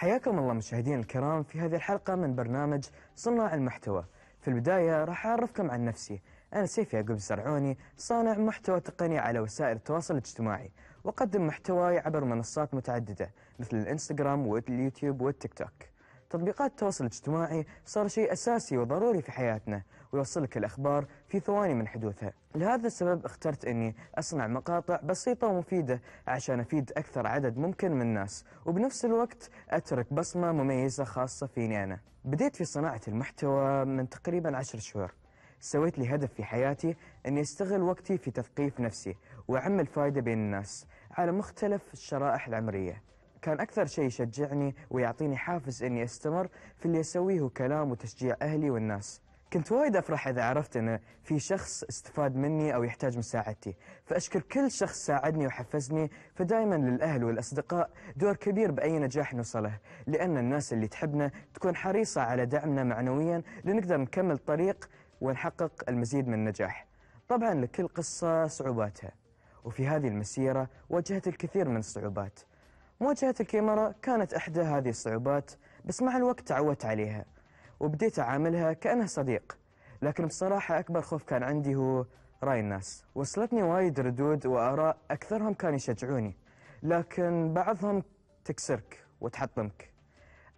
حياكم الله مشاهدينا الكرام في هذه الحلقة من برنامج صناع المحتوى في البداية راح أعرفكم عن نفسي أنا سيف يعقوب الزرعوني صانع محتوى تقني على وسائل التواصل الاجتماعي أقدم محتواي عبر منصات متعددة مثل الإنستغرام واليوتيوب والتيك توك تطبيقات التواصل الاجتماعي صار شيء أساسي وضروري في حياتنا ويوصلك الأخبار في ثواني من حدوثها لهذا السبب اخترت أني أصنع مقاطع بسيطة ومفيدة عشان أفيد أكثر عدد ممكن من الناس وبنفس الوقت أترك بصمة مميزة خاصة فيني أنا بديت في صناعة المحتوى من تقريبا عشر شهور سويت لي هدف في حياتي أني أستغل وقتي في تثقيف نفسي وأعمل فايدة بين الناس على مختلف الشرائح العمرية كان أكثر شيء يشجعني ويعطيني حافز إني أستمر في اللي أسويه كلام وتشجيع أهلي والناس كنت وايد أفرح إذا عرفت أن في شخص استفاد مني أو يحتاج مساعدتي فأشكر كل شخص ساعدني وحفزني فدائما للأهل والأصدقاء دور كبير بأي نجاح نوصله لأن الناس اللي تحبنا تكون حريصة على دعمنا معنويا لنقدر نكمل طريق ونحقق المزيد من النجاح طبعا لكل قصة صعوباتها وفي هذه المسيرة واجهت الكثير من الصعوبات مواجهة الكاميرا كانت إحدى هذه الصعوبات بس مع الوقت تعودت عليها وبديت أعاملها كأنها صديق لكن بصراحة أكبر خوف كان عندي هو رأي الناس وصلتني وايد ردود وآراء أكثرهم كانوا يشجعوني لكن بعضهم تكسرك وتحطمك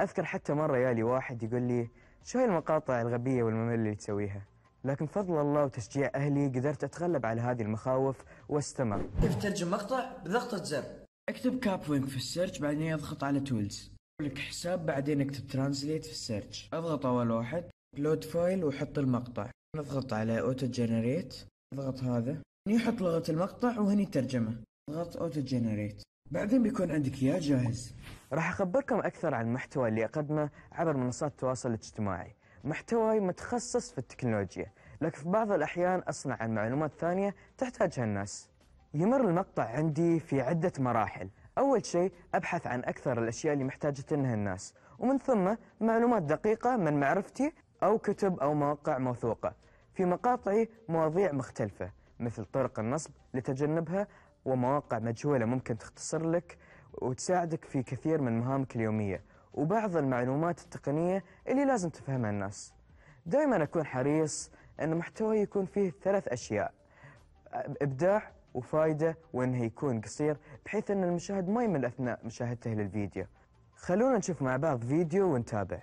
أذكر حتى مرة يالي واحد يقول لي شو هاي المقاطع الغبية والمملة اللي تسويها لكن فضل الله وتشجيع أهلي قدرت أتغلب على هذه المخاوف واستمر كيف تترجم مقطع بضغطة زر اكتب كاب وينك في السيرش بعدين اضغط على تولز لك حساب بعدين اكتب ترانسليت في السيرش اضغط اول واحد لود فايل وحط المقطع نضغط على اوتو جنريت اضغط هذا هني حط لغة المقطع وهني الترجمة اضغط اوتو جنريت بعدين بيكون عندك اياه جاهز راح اخبركم اكثر عن المحتوى اللي اقدمه عبر منصات التواصل الاجتماعي محتواي متخصص في التكنولوجيا لكن في بعض الاحيان اصنع عن معلومات ثانية تحتاجها الناس يمر المقطع عندي في عدة مراحل أول شيء أبحث عن أكثر الأشياء اللي محتاجة إنها الناس ومن ثم معلومات دقيقة من معرفتي أو كتب أو مواقع موثوقة في مقاطعي مواضيع مختلفة مثل طرق النصب لتجنبها ومواقع مجهولة ممكن تختصر لك وتساعدك في كثير من مهامك اليومية وبعض المعلومات التقنية اللي لازم تفهمها الناس دائما أكون حريص أن محتواي يكون فيه ثلاث أشياء إبداع وفايدة وانه يكون قصير بحيث ان المشاهد ما يمل اثناء مشاهدته للفيديو خلونا نشوف مع بعض فيديو ونتابع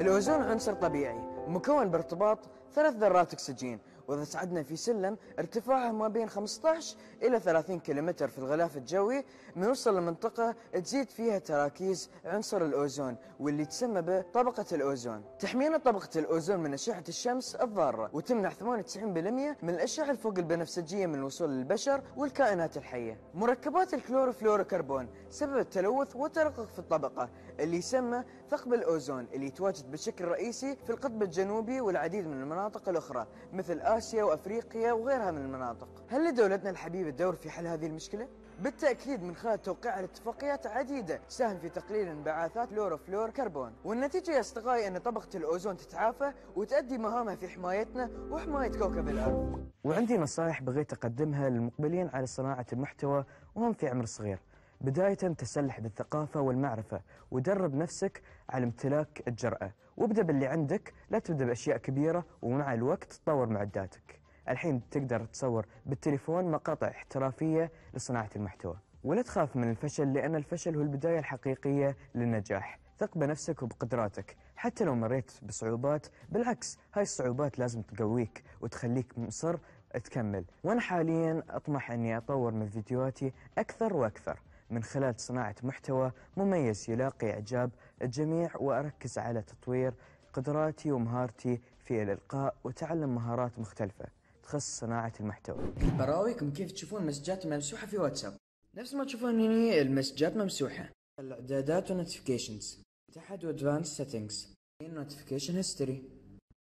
الأوزون عنصر طبيعي مكون بارتباط ثلاث ذرات أكسجين وإذا صعدنا في سلم ارتفاعه ما بين 15 إلى 30 كيلومتر في الغلاف الجوي بنوصل لمنطقة تزيد فيها تراكيز عنصر الأوزون واللي تسمى بطبقة الأوزون تحمينا طبقة الأوزون من أشعة الشمس الضارة وتمنع 98% من الأشعة الفوق البنفسجية من الوصول للبشر والكائنات الحية مركبات الكلوروفلوروكربون سبب التلوث والترقق في الطبقة اللي يسمى ثقب الأوزون اللي يتواجد بشكل رئيسي في القطب الجنوبي والعديد من المناطق الأخرى مثل آسيا وأفريقيا وغيرها من المناطق هل لدولتنا الحبيبة دور في حل هذه المشكلة؟ بالتأكيد من خلال توقيع الاتفاقيات عديدة تساهم في تقليل انبعاثات فلور كربون والنتيجة يا أصدقائي أن طبقة الأوزون تتعافى وتؤدي مهامها في حمايتنا وحماية كوكب الأرض وعندي نصائح بغيت أقدمها للمقبلين على صناعة المحتوى وهم في عمر صغير بداية تسلح بالثقافة والمعرفة ودرب نفسك على امتلاك الجرأة وابدأ باللي عندك لا تبدأ بأشياء كبيرة ومع الوقت تطور معداتك الحين تقدر تصور بالتليفون مقاطع احترافية لصناعة المحتوى ولا تخاف من الفشل لأن الفشل هو البداية الحقيقية للنجاح ثق بنفسك وبقدراتك حتى لو مريت بصعوبات بالعكس هاي الصعوبات لازم تقويك وتخليك مصر تكمل وأنا حاليا أطمح أني أطور من فيديوهاتي أكثر وأكثر من خلال صناعة محتوى مميز يلاقي إعجاب الجميع وأركز على تطوير قدراتي ومهارتي في الإلقاء وتعلم مهارات مختلفة تخص صناعة المحتوى براويكم كيف تشوفون مسجات ممسوحة في واتساب نفس ما تشوفون هنا المسجات ممسوحة الإعدادات ونوتيفيكيشنز تحت وادفانس سيتنجز نوتيفيكيشن هيستوري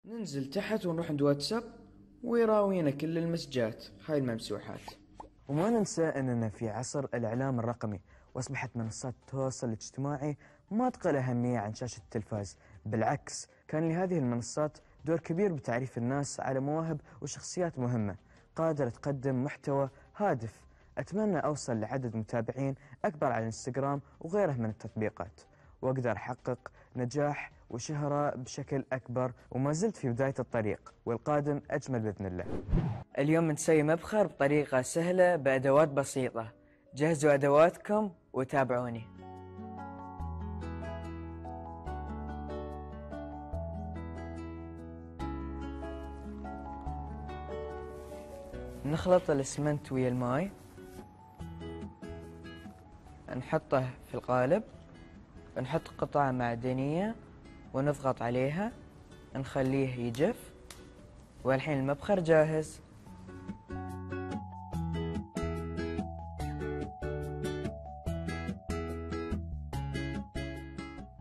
ننزل تحت ونروح عند واتساب ويراوينا كل المسجات هاي الممسوحات وما ننسى أننا في عصر الإعلام الرقمي وأصبحت منصات التواصل الاجتماعي ما تقل أهمية عن شاشة التلفاز بالعكس كان لهذه المنصات دور كبير بتعريف الناس على مواهب وشخصيات مهمة قادرة تقدم محتوى هادف أتمنى أوصل لعدد متابعين أكبر على الانستغرام وغيره من التطبيقات وأقدر أحقق نجاح وشهرة بشكل أكبر وما زلت في بداية الطريق والقادم أجمل بإذن الله اليوم نسوي مبخر بطريقة سهلة بأدوات بسيطة جهزوا أدواتكم وتابعوني نخلط الاسمنت ويا الماي نحطه في القالب نحط قطعة معدنية ونضغط عليها نخليه يجف والحين المبخر جاهز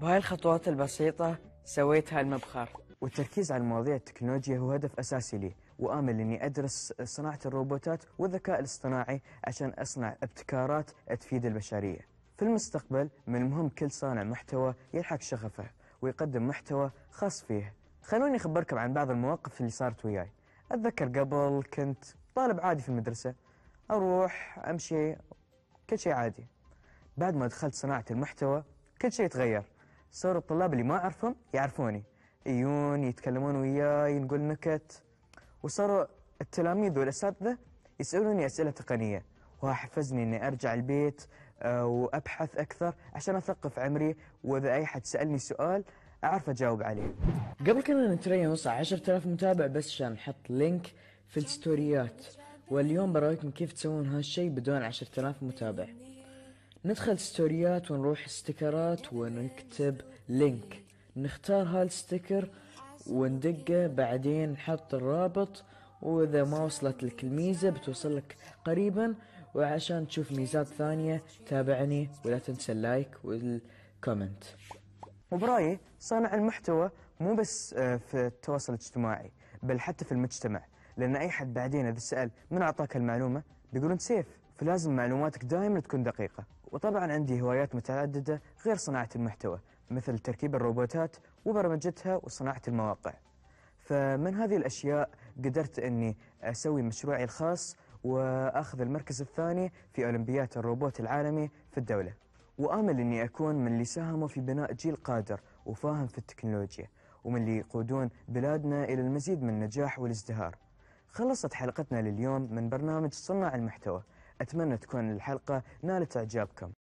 بهاي الخطوات البسيطة سويت هالمبخر والتركيز على المواضيع التكنولوجيا هو هدف أساسي لي وآمل أني أدرس صناعة الروبوتات والذكاء الاصطناعي عشان أصنع ابتكارات تفيد البشرية في المستقبل من المهم كل صانع محتوى يلحق شغفه ويقدم محتوى خاص فيه خلوني أخبركم عن بعض المواقف اللي صارت وياي أتذكر قبل كنت طالب عادي في المدرسة أروح أمشي كل شيء عادي بعد ما دخلت صناعة المحتوى كل شيء تغير صاروا الطلاب اللي ما أعرفهم يعرفوني يجون يتكلمون وياي نقول نكت وصاروا التلاميذ والأساتذة يسألوني أسئلة تقنية وحفزني إني أرجع البيت وأبحث أكثر عشان أثقف عمري وإذا أي حد سألني سؤال أعرف أجاوب عليه قبل كنا نتريا نوصل 10000 متابع بس عشان نحط لينك في الستوريات واليوم برايكم كيف تسوون هالشيء بدون 10000 متابع ندخل ستوريات ونروح استيكرات ونكتب لينك نختار هالستيكر وندقه بعدين نحط الرابط واذا ما وصلت لك الميزه بتوصل لك قريبا وعشان تشوف ميزات ثانية تابعني ولا تنسى اللايك والكومنت وبرأيي صانع المحتوى مو بس آه، في التواصل الاجتماعي بل حتى في المجتمع لأن أي حد بعدين إذا سأل من أعطاك المعلومة بيقولون سيف فلازم معلوماتك دائما تكون دقيقة وطبعا عندي هوايات متعددة غير صناعة المحتوى مثل تركيب الروبوتات وبرمجتها وصناعة المواقع فمن هذه الأشياء قدرت أني أسوي مشروعي الخاص وأخذ المركز الثاني في أولمبياد الروبوت العالمي في الدولة وآمل أني أكون من اللي ساهموا في بناء جيل قادر وفاهم في التكنولوجيا ومن اللي يقودون بلادنا إلى المزيد من النجاح والازدهار خلصت حلقتنا لليوم من برنامج صنع المحتوى أتمنى تكون الحلقة نالت إعجابكم